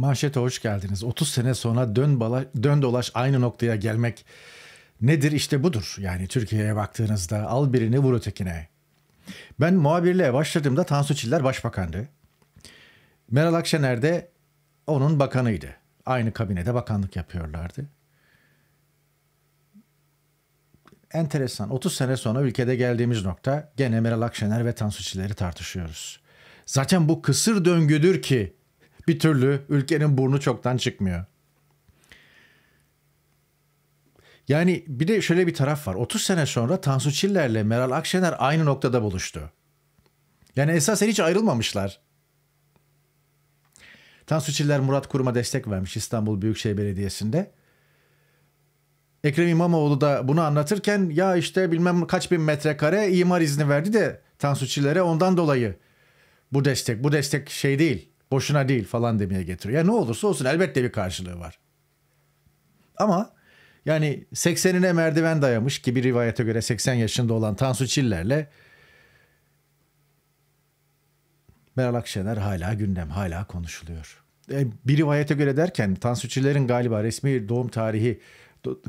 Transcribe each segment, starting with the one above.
Manşete hoş geldiniz. 30 sene sonra dön, bala, dön dolaş aynı noktaya gelmek nedir İşte budur. Yani Türkiye'ye baktığınızda al birini vur ötekine. Ben muhabirliğe başladığımda Tansu Çiller başbakandı. Meral Akşener de onun bakanıydı. Aynı kabinede bakanlık yapıyorlardı. Enteresan. 30 sene sonra ülkede geldiğimiz nokta gene Meral Akşener ve Tansu Çiller'i tartışıyoruz. Zaten bu kısır döngüdür ki bir türlü ülkenin burnu çoktan çıkmıyor. Yani bir de şöyle bir taraf var. 30 sene sonra Tansu Çiller'le Meral Akşener aynı noktada buluştu. Yani esas hiç ayrılmamışlar. Tansu Çiller Murat Kurum'a destek vermiş İstanbul Büyükşehir Belediyesi'nde. Ekrem İmamoğlu da bunu anlatırken ya işte bilmem kaç bin metrekare imar izni verdi de Tansu Çiller'e ondan dolayı bu destek. Bu destek şey değil boşuna değil falan demeye getiriyor. Ya yani ne olursa olsun elbette bir karşılığı var. Ama yani 80'ine merdiven dayamış ki bir rivayete göre 80 yaşında olan Tansu Çiller'le Meral Akşener hala gündem, hala konuşuluyor. E, bir rivayete göre derken Tansu Çiller'in galiba resmi doğum tarihi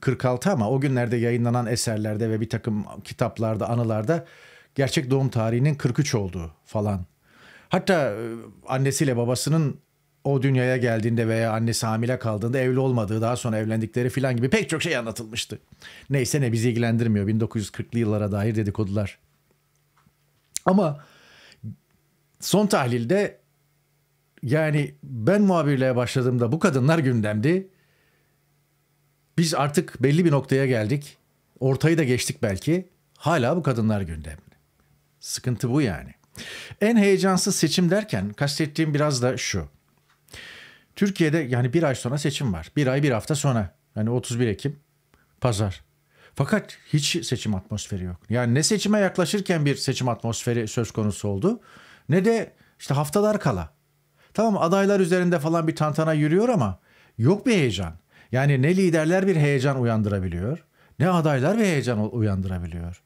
46 ama o günlerde yayınlanan eserlerde ve bir takım kitaplarda, anılarda gerçek doğum tarihinin 43 olduğu falan Hatta e, annesiyle babasının o dünyaya geldiğinde veya annesi hamile kaldığında evli olmadığı daha sonra evlendikleri filan gibi pek çok şey anlatılmıştı. Neyse ne bizi ilgilendirmiyor 1940'lı yıllara dair dedikodular. Ama son tahlilde yani ben muhabirliğe başladığımda bu kadınlar gündemdi. Biz artık belli bir noktaya geldik. Ortayı da geçtik belki. Hala bu kadınlar gündemde. Sıkıntı bu yani. En heyecansız seçim derken kastettiğim biraz da şu. Türkiye'de yani bir ay sonra seçim var. Bir ay bir hafta sonra. Yani 31 Ekim pazar. Fakat hiç seçim atmosferi yok. Yani ne seçime yaklaşırken bir seçim atmosferi söz konusu oldu ne de işte haftalar kala. Tamam adaylar üzerinde falan bir tantana yürüyor ama yok bir heyecan. Yani ne liderler bir heyecan uyandırabiliyor ne adaylar bir heyecan uyandırabiliyor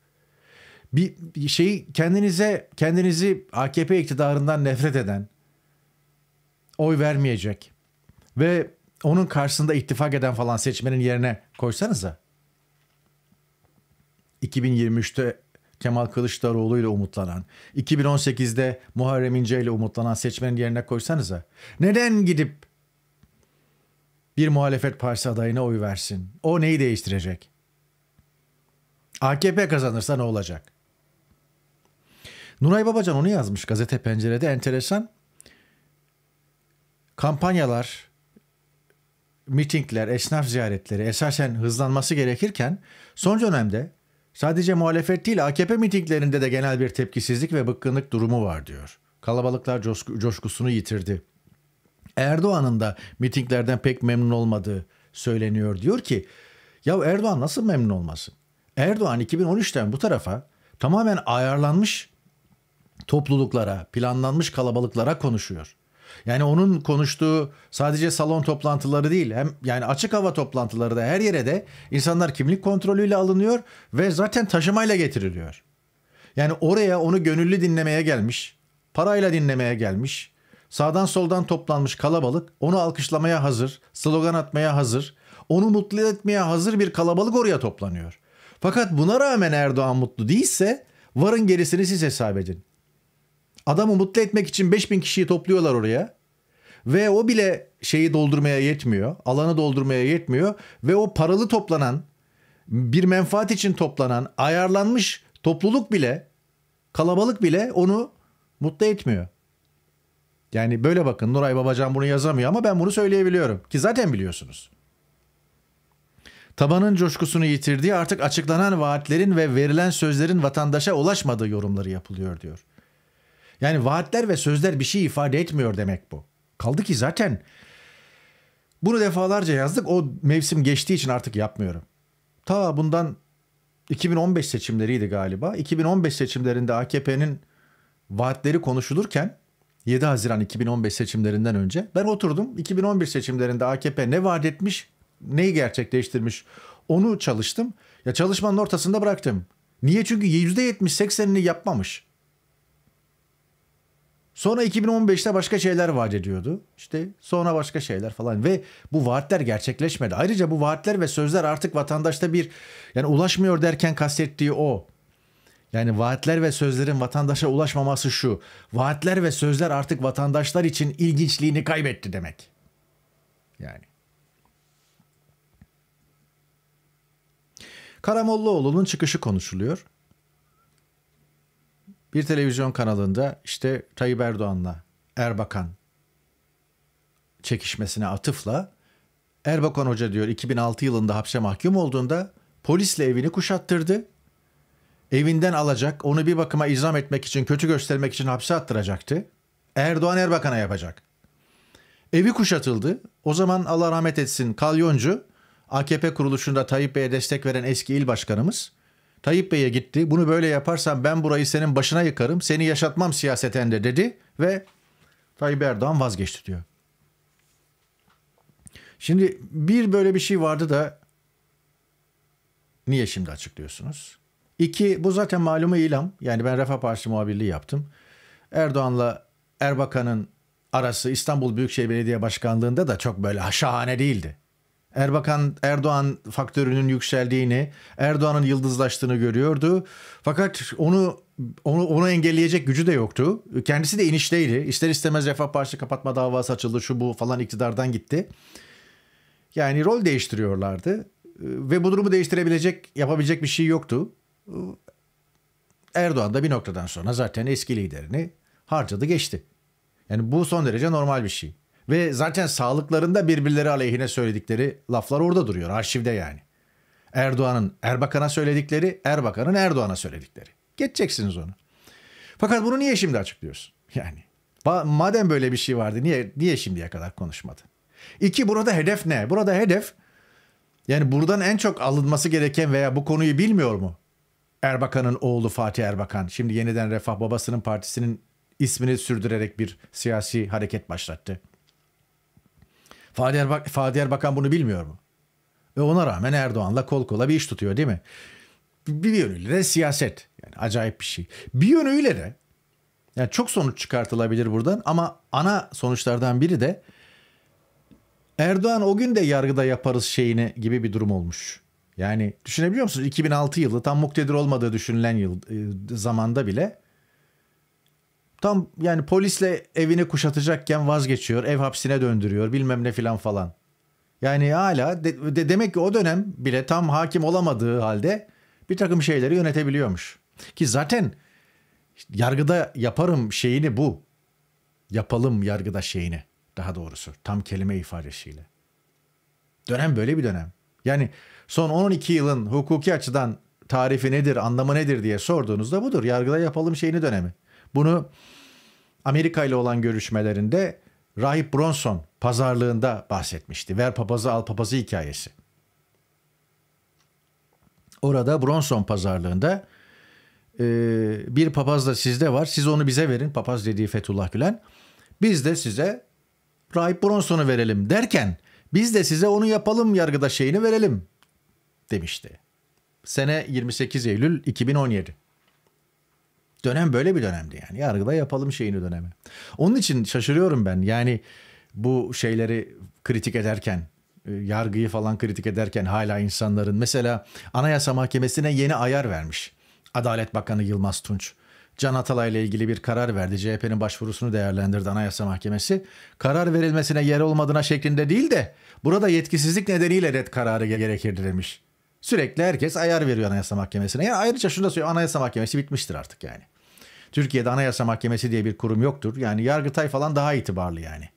bir şeyi kendinize kendinizi AKP iktidarından nefret eden oy vermeyecek ve onun karşısında ittifak eden falan seçmenin yerine koysanıza. 2023'te Kemal Kılıçdaroğlu ile umutlanan, 2018'de Muharrem İnce ile umutlanan seçmenin yerine koysanıza. Neden gidip bir muhalefet partisi adayına oy versin? O neyi değiştirecek? AKP kazanırsa ne olacak? Nuray Babacan onu yazmış gazete pencerede enteresan. Kampanyalar, mitingler, esnaf ziyaretleri esasen hızlanması gerekirken son dönemde sadece muhalefet değil AKP mitinglerinde de genel bir tepkisizlik ve bıkkınlık durumu var diyor. Kalabalıklar coşkusunu yitirdi. Erdoğan'ın da mitinglerden pek memnun olmadığı söyleniyor. Diyor ki ya Erdoğan nasıl memnun olmasın? Erdoğan 2013'ten bu tarafa tamamen ayarlanmış topluluklara, planlanmış kalabalıklara konuşuyor. Yani onun konuştuğu sadece salon toplantıları değil hem yani açık hava toplantıları da her yere de insanlar kimlik kontrolüyle alınıyor ve zaten taşımayla getiriliyor. Yani oraya onu gönüllü dinlemeye gelmiş, parayla dinlemeye gelmiş, sağdan soldan toplanmış kalabalık onu alkışlamaya hazır, slogan atmaya hazır, onu mutlu etmeye hazır bir kalabalık oraya toplanıyor. Fakat buna rağmen Erdoğan mutlu değilse varın gerisini siz hesap edin. Adamı mutlu etmek için 5000 kişiyi topluyorlar oraya. Ve o bile şeyi doldurmaya yetmiyor. Alanı doldurmaya yetmiyor. Ve o paralı toplanan, bir menfaat için toplanan, ayarlanmış topluluk bile, kalabalık bile onu mutlu etmiyor. Yani böyle bakın Nuray Babacan bunu yazamıyor ama ben bunu söyleyebiliyorum. Ki zaten biliyorsunuz. Tabanın coşkusunu yitirdiği artık açıklanan vaatlerin ve verilen sözlerin vatandaşa ulaşmadığı yorumları yapılıyor diyor. Yani vaatler ve sözler bir şey ifade etmiyor demek bu. Kaldı ki zaten bunu defalarca yazdık. O mevsim geçtiği için artık yapmıyorum. Ta bundan 2015 seçimleriydi galiba. 2015 seçimlerinde AKP'nin vaatleri konuşulurken 7 Haziran 2015 seçimlerinden önce ben oturdum. 2011 seçimlerinde AKP ne vaat etmiş, neyi gerçekleştirmiş onu çalıştım. Ya çalışmanın ortasında bıraktım. Niye? Çünkü %70-80'ini yapmamış. Sonra 2015'te başka şeyler vaat ediyordu. İşte sonra başka şeyler falan ve bu vaatler gerçekleşmedi. Ayrıca bu vaatler ve sözler artık vatandaşta bir yani ulaşmıyor derken kastettiği o. Yani vaatler ve sözlerin vatandaşa ulaşmaması şu. Vaatler ve sözler artık vatandaşlar için ilginçliğini kaybetti demek. Yani. Karamollaoğlu'nun çıkışı konuşuluyor bir televizyon kanalında işte Tayyip Erdoğan'la Erbakan çekişmesine atıfla Erbakan Hoca diyor 2006 yılında hapse mahkum olduğunda polisle evini kuşattırdı. Evinden alacak, onu bir bakıma izam etmek için, kötü göstermek için hapse attıracaktı. Erdoğan Erbakan'a yapacak. Evi kuşatıldı. O zaman Allah rahmet etsin Kalyoncu, AKP kuruluşunda Tayyip Bey'e destek veren eski il başkanımız Tayyip Bey'e gitti. Bunu böyle yaparsan ben burayı senin başına yıkarım. Seni yaşatmam siyaseten de dedi ve Tayyip Erdoğan vazgeçti diyor. Şimdi bir böyle bir şey vardı da niye şimdi açıklıyorsunuz? İki bu zaten malumu ilham. Yani ben Refah Partisi muhabirliği yaptım. Erdoğan'la Erbakan'ın arası İstanbul Büyükşehir Belediye Başkanlığı'nda da çok böyle şahane değildi. Erbakan Erdoğan faktörünün yükseldiğini, Erdoğan'ın yıldızlaştığını görüyordu. Fakat onu onu, onu engelleyecek gücü de yoktu. Kendisi de inişteydi. İster istemez Refah Partisi kapatma davası açıldı. Şu bu falan iktidardan gitti. Yani rol değiştiriyorlardı. Ve bu durumu değiştirebilecek, yapabilecek bir şey yoktu. Erdoğan da bir noktadan sonra zaten eski liderini harcadı geçti. Yani bu son derece normal bir şey. Ve zaten sağlıklarında birbirleri aleyhine söyledikleri laflar orada duruyor arşivde yani. Erdoğan'ın Erbakan'a söyledikleri, Erbakan'ın Erdoğan'a söyledikleri. Geçeceksiniz onu. Fakat bunu niye şimdi açıklıyorsun? Yani madem böyle bir şey vardı niye niye şimdiye kadar konuşmadı? İki burada hedef ne? Burada hedef yani buradan en çok alınması gereken veya bu konuyu bilmiyor mu? Erbakan'ın oğlu Fatih Erbakan. Şimdi yeniden Refah babasının partisinin ismini sürdürerek bir siyasi hareket başlattı. Fadi, Erbak, Fadi Erbakan bunu bilmiyor mu? Ve ona rağmen Erdoğan'la kol kola bir iş tutuyor değil mi? Bir yönüyle de siyaset. Yani acayip bir şey. Bir yönüyle de yani çok sonuç çıkartılabilir buradan ama ana sonuçlardan biri de Erdoğan o gün de yargıda yaparız şeyini gibi bir durum olmuş. Yani düşünebiliyor musunuz? 2006 yılı tam muktedir olmadığı düşünülen yıl e, zamanda bile Tam yani polisle evini kuşatacakken vazgeçiyor. Ev hapsine döndürüyor bilmem ne filan falan. Yani hala de, de, demek ki o dönem bile tam hakim olamadığı halde bir takım şeyleri yönetebiliyormuş. Ki zaten yargıda yaparım şeyini bu. Yapalım yargıda şeyini daha doğrusu tam kelime ifadesiyle. Dönem böyle bir dönem. Yani son 12 yılın hukuki açıdan tarifi nedir, anlamı nedir diye sorduğunuzda budur. Yargıda yapalım şeyini dönemi. Bunu Amerika ile olan görüşmelerinde Rahip Bronson pazarlığında bahsetmişti. Ver papazı al papazı hikayesi. Orada Bronson pazarlığında e, bir papaz da sizde var. Siz onu bize verin. Papaz dediği Fethullah Gülen. Biz de size Rahip Bronson'u verelim derken biz de size onu yapalım yargıda şeyini verelim demişti. Sene 28 Eylül 2017. Dönem böyle bir dönemdi yani. Yargıda yapalım şeyini dönemi. Onun için şaşırıyorum ben. Yani bu şeyleri kritik ederken e, yargıyı falan kritik ederken hala insanların mesela Anayasa Mahkemesi'ne yeni ayar vermiş. Adalet Bakanı Yılmaz Tunç. Can Atalay ile ilgili bir karar verdi. CHP'nin başvurusunu değerlendirdi Anayasa Mahkemesi. Karar verilmesine yer olmadığına şeklinde değil de burada yetkisizlik nedeniyle red kararı gerekirdi demiş. Sürekli herkes ayar veriyor Anayasa Mahkemesi'ne. Yani ayrıca şunu da söyleyeyim Anayasa Mahkemesi bitmiştir artık yani. Türkiye'de Anayasa Mahkemesi diye bir kurum yoktur. Yani Yargıtay falan daha itibarlı yani.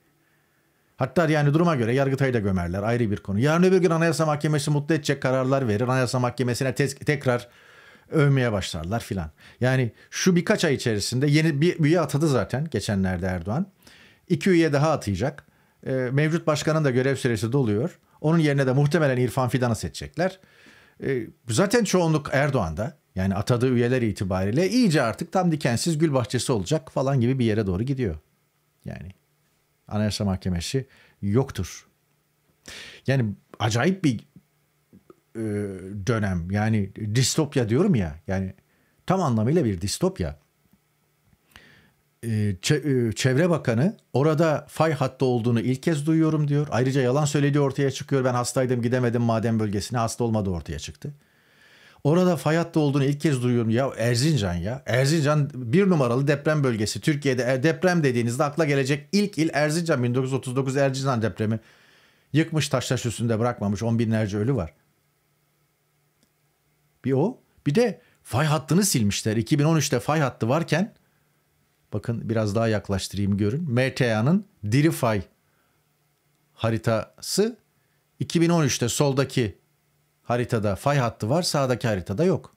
Hatta yani duruma göre Yargıtay'ı da gömerler ayrı bir konu. Yarın öbür gün Anayasa Mahkemesi mutlu edecek kararlar verir. Anayasa Mahkemesi'ne te- tekrar övmeye başlarlar filan. Yani şu birkaç ay içerisinde yeni bir üye atadı zaten geçenlerde Erdoğan. İki üye daha atayacak. Ee, mevcut başkanın da görev süresi doluyor. Onun yerine de muhtemelen İrfan Fidan'ı seçecekler. E, zaten çoğunluk Erdoğan'da. Yani atadığı üyeler itibariyle iyice artık tam dikensiz gül bahçesi olacak falan gibi bir yere doğru gidiyor. Yani Anayasa Mahkemesi yoktur. Yani acayip bir e, dönem. Yani distopya diyorum ya. Yani tam anlamıyla bir distopya. Ee, e, Çevre Bakanı orada fay hattı olduğunu ilk kez duyuyorum diyor. Ayrıca yalan söylediği ortaya çıkıyor. Ben hastaydım gidemedim maden bölgesine hasta olmadı ortaya çıktı. Orada fay hattı olduğunu ilk kez duyuyorum. Ya Erzincan ya. Erzincan bir numaralı deprem bölgesi. Türkiye'de e, deprem dediğinizde akla gelecek ilk il Erzincan. 1939 Erzincan depremi. Yıkmış taş taş üstünde bırakmamış. On binlerce ölü var. Bir o. Bir de fay hattını silmişler. 2013'te fay hattı varken Bakın biraz daha yaklaştırayım görün. MTA'nın Dirify haritası 2013'te soldaki haritada fay hattı var, sağdaki haritada yok.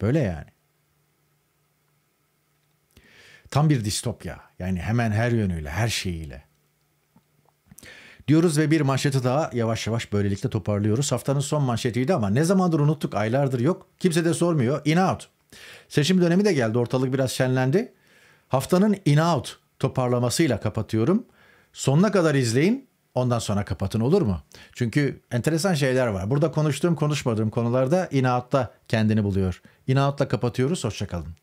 Böyle yani. Tam bir distopya. Yani hemen her yönüyle, her şeyiyle. Diyoruz ve bir manşeti daha yavaş yavaş böylelikle toparlıyoruz. Haftanın son manşetiydi ama ne zamandır unuttuk, aylardır yok. Kimse de sormuyor. In out. Seçim dönemi de geldi. Ortalık biraz şenlendi. Haftanın in-out toparlamasıyla kapatıyorum. Sonuna kadar izleyin. Ondan sonra kapatın olur mu? Çünkü enteresan şeyler var. Burada konuştuğum konuşmadığım konularda in-out'ta kendini buluyor. In-out'la kapatıyoruz. Hoşçakalın.